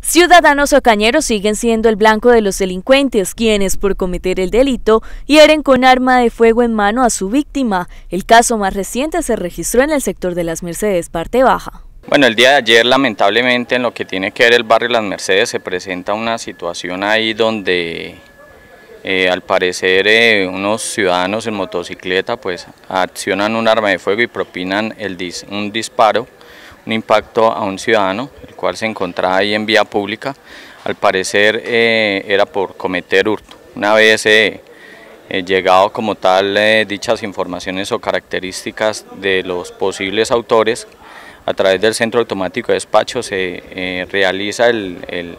Ciudadanos o cañeros siguen siendo el blanco de los delincuentes, quienes por cometer el delito hieren con arma de fuego en mano a su víctima. El caso más reciente se registró en el sector de las Mercedes, parte baja. Bueno, el día de ayer lamentablemente en lo que tiene que ver el barrio Las Mercedes se presenta una situación ahí donde eh, al parecer eh, unos ciudadanos en motocicleta pues accionan un arma de fuego y propinan un disparo un impacto a un ciudadano, el cual se encontraba ahí en vía pública, al parecer eh, era por cometer hurto. Una vez eh, eh, llegado como tal dichas informaciones o características de los posibles autores, a través del centro automático de despacho se realiza el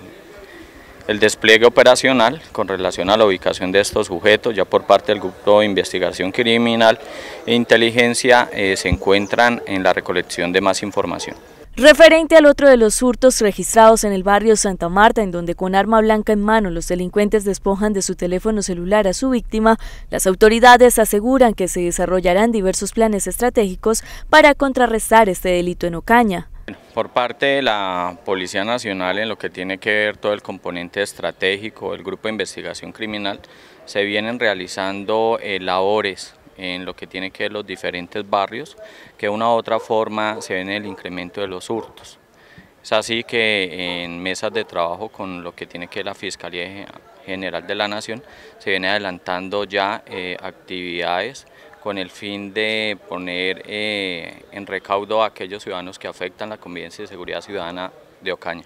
el despliegue operacional con relación a la ubicación de estos sujetos, ya por parte del Grupo de Investigación Criminal e Inteligencia, eh, se encuentran en la recolección de más información. Referente al otro de los hurtos registrados en el barrio Santa Marta, en donde con arma blanca en mano los delincuentes despojan de su teléfono celular a su víctima, las autoridades aseguran que se desarrollarán diversos planes estratégicos para contrarrestar este delito en Ocaña. Por parte de la Policía Nacional, en lo que tiene que ver todo el componente estratégico el Grupo de Investigación Criminal, se vienen realizando eh, labores en lo que tiene que ver los diferentes barrios, que de una u otra forma se ven el incremento de los hurtos. Es así que en mesas de trabajo con lo que tiene que ver la Fiscalía General de la Nación, se viene adelantando ya eh, actividades con el fin de poner eh, en recaudo a aquellos ciudadanos que afectan la convivencia y seguridad ciudadana de Ocaña.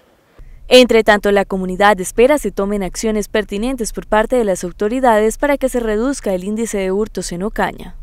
Entre tanto, la comunidad espera se tomen acciones pertinentes por parte de las autoridades para que se reduzca el índice de hurtos en Ocaña.